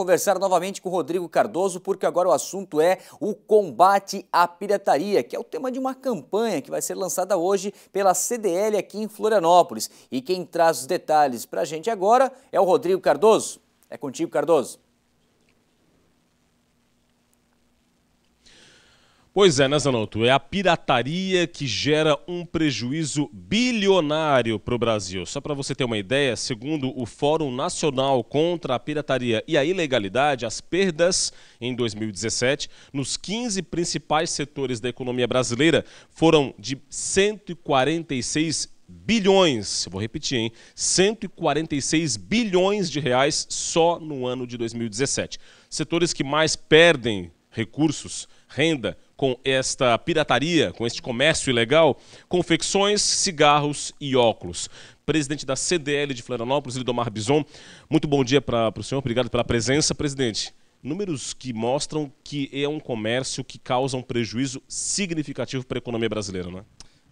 conversar novamente com o Rodrigo Cardoso, porque agora o assunto é o combate à pirataria, que é o tema de uma campanha que vai ser lançada hoje pela CDL aqui em Florianópolis. E quem traz os detalhes para a gente agora é o Rodrigo Cardoso. É contigo, Cardoso. Pois é, né, Zanotto? É a pirataria que gera um prejuízo bilionário para o Brasil. Só para você ter uma ideia, segundo o Fórum Nacional contra a Pirataria e a Ilegalidade, as perdas em 2017 nos 15 principais setores da economia brasileira foram de 146 bilhões, vou repetir, hein? 146 bilhões de reais só no ano de 2017. Setores que mais perdem recursos, renda, com esta pirataria, com este comércio ilegal, confecções, cigarros e óculos. Presidente da CDL de Florianópolis, Lidomar Bison, muito bom dia para o senhor, obrigado pela presença, presidente. Números que mostram que é um comércio que causa um prejuízo significativo para a economia brasileira, não é?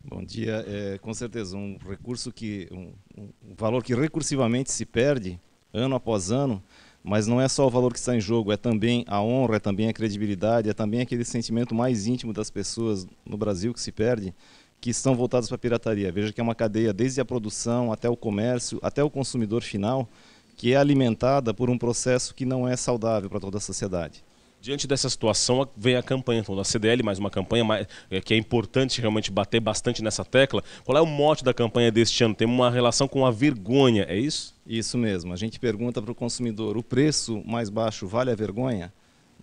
Bom dia. É, com certeza, um recurso que. Um, um valor que recursivamente se perde ano após ano mas não é só o valor que está em jogo, é também a honra, é também a credibilidade, é também aquele sentimento mais íntimo das pessoas no Brasil que se perde, que estão voltados para a pirataria. Veja que é uma cadeia desde a produção até o comércio, até o consumidor final, que é alimentada por um processo que não é saudável para toda a sociedade. Diante dessa situação, vem a campanha então, da CDL, mais uma campanha mais, é, que é importante realmente bater bastante nessa tecla. Qual é o mote da campanha deste ano? Tem uma relação com a vergonha, é isso? Isso mesmo. A gente pergunta para o consumidor: o preço mais baixo vale a vergonha?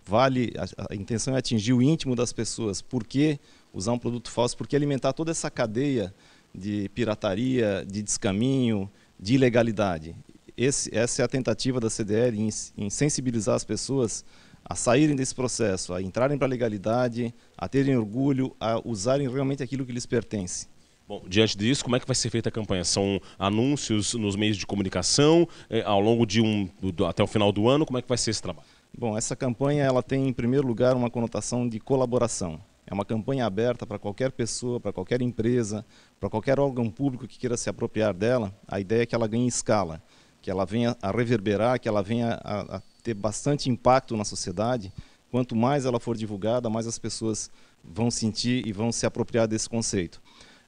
Vale? A, a, intenção é atingir o íntimo das pessoas. Por que usar um produto falso? Por que alimentar toda essa cadeia de pirataria, de descaminho, de ilegalidade? Esse, essa é a tentativa da CDL em, em sensibilizar as pessoas a saírem desse processo, a entrarem para a legalidade, a terem orgulho, a usarem realmente aquilo que lhes pertence. Bom, diante disso, como é que vai ser feita a campanha? São anúncios nos meios de comunicação eh, ao longo de um do, até o final do ano? Como é que vai ser esse trabalho? Bom, essa campanha ela tem em primeiro lugar uma conotação de colaboração. É uma campanha aberta para qualquer pessoa, para qualquer empresa, para qualquer órgão público que queira se apropriar dela. A ideia é que ela ganhe escala, que ela venha a reverberar, que ela venha a, a ter bastante impacto na sociedade. Quanto mais ela for divulgada, mais as pessoas vão sentir e vão se apropriar desse conceito.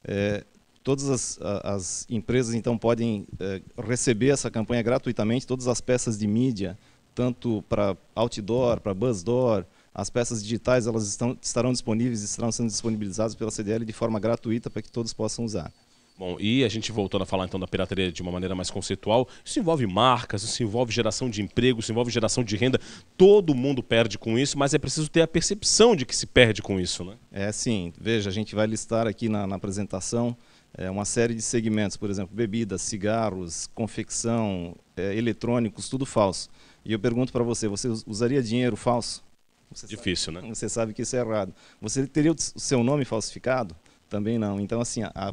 É, todas as, as, empresas então podem é, receber essa campanha gratuitamente, todas as peças de mídia, tanto para outdoor, para door as peças digitais elas estão, estarão disponíveis, estarão sendo disponibilizadas pela CDL de forma gratuita para que todos possam usar. Bom, e a gente voltando a falar então da pirataria de uma maneira mais conceitual, isso envolve marcas, isso envolve geração de emprego, isso envolve geração de renda, todo mundo perde com isso, mas é preciso ter a percepção de que se perde com isso, né? É sim, veja, a gente vai listar aqui na, na apresentação é, uma série de segmentos, por exemplo, bebidas, cigarros, confecção, é, eletrônicos, tudo falso. E eu pergunto para você, você usaria dinheiro falso? Você Difícil, sabe, né? Você sabe que isso é errado. Você teria o seu nome falsificado? também não. Então, assim, a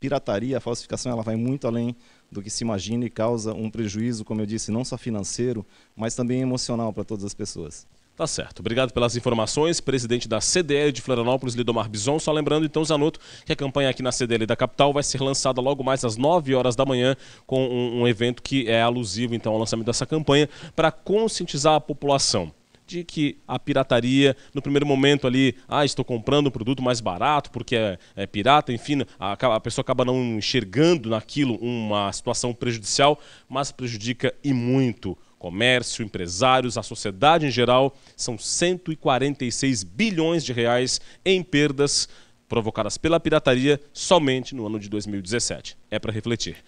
pirataria, a falsificação, ela vai muito além do que se imagina e causa um prejuízo, como eu disse, não só financeiro, mas também emocional para todas as pessoas. Tá certo. Obrigado pelas informações, presidente da CDL de Florianópolis, Lidomar Bison. Só lembrando, então, Zanotto, que a campanha aqui na CDL da capital vai ser lançada logo mais às 9 horas da manhã, com um, um evento que é alusivo, então, ao lançamento dessa campanha, para conscientizar a população de que a pirataria, no primeiro momento ali, ah, estou comprando um produto mais barato porque é, é pirata, enfim, a, a, pessoa acaba não enxergando naquilo uma situação prejudicial, mas prejudica e muito. Comércio, empresários, a sociedade em geral, são 146 bilhões de reais em perdas provocadas pela pirataria somente no ano de 2017. É para refletir.